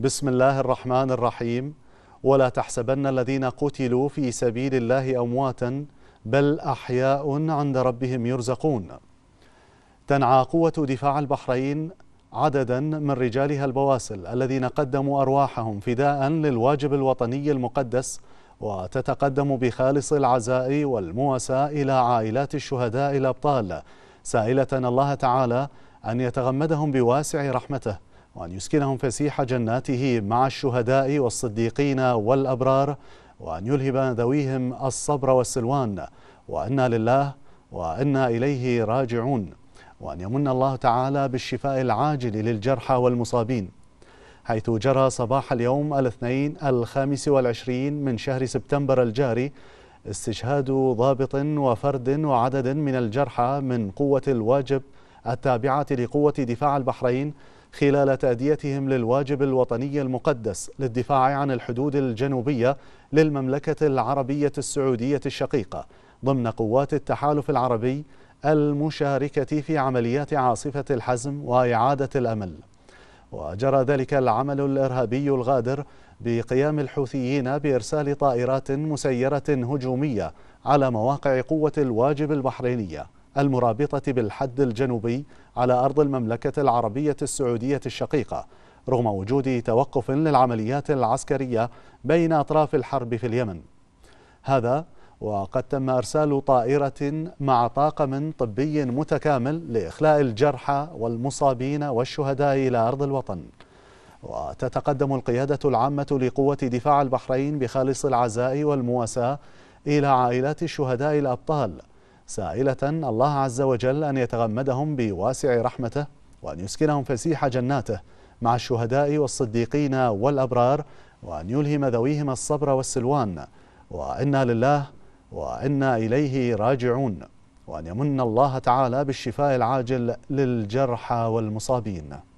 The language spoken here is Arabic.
بسم الله الرحمن الرحيم ولا تحسبن الذين قتلوا في سبيل الله امواتا بل احياء عند ربهم يرزقون تنعى قوه دفاع البحرين عددا من رجالها البواسل الذين قدموا ارواحهم فداء للواجب الوطني المقدس وتتقدم بخالص العزاء والمواساه الى عائلات الشهداء الابطال سائله الله تعالى ان يتغمدهم بواسع رحمته وأن يسكنهم فسيح جناته مع الشهداء والصديقين والأبرار وأن يلهب ذويهم الصبر والسلوان وأنا لله وأنا إليه راجعون وأن يمن الله تعالى بالشفاء العاجل للجرحى والمصابين حيث جرى صباح اليوم الاثنين الخامس والعشرين من شهر سبتمبر الجاري استشهاد ضابط وفرد وعدد من الجرحى من قوة الواجب التابعة لقوة دفاع البحرين خلال تأديتهم للواجب الوطني المقدس للدفاع عن الحدود الجنوبية للمملكة العربية السعودية الشقيقة ضمن قوات التحالف العربي المشاركة في عمليات عاصفة الحزم وإعادة الأمل وجرى ذلك العمل الإرهابي الغادر بقيام الحوثيين بإرسال طائرات مسيرة هجومية على مواقع قوة الواجب البحرينية المرابطة بالحد الجنوبي على أرض المملكة العربية السعودية الشقيقة رغم وجود توقف للعمليات العسكرية بين أطراف الحرب في اليمن هذا وقد تم أرسال طائرة مع طاقم طبي متكامل لإخلاء الجرحى والمصابين والشهداء إلى أرض الوطن وتتقدم القيادة العامة لقوة دفاع البحرين بخالص العزاء والمواساة إلى عائلات الشهداء الأبطال سائلة الله عز وجل أن يتغمدهم بواسع رحمته وأن يسكنهم فسيح جناته مع الشهداء والصديقين والأبرار وأن يلهم ذويهم الصبر والسلوان وإنا لله وإنا إليه راجعون وأن يمن الله تعالى بالشفاء العاجل للجرحى والمصابين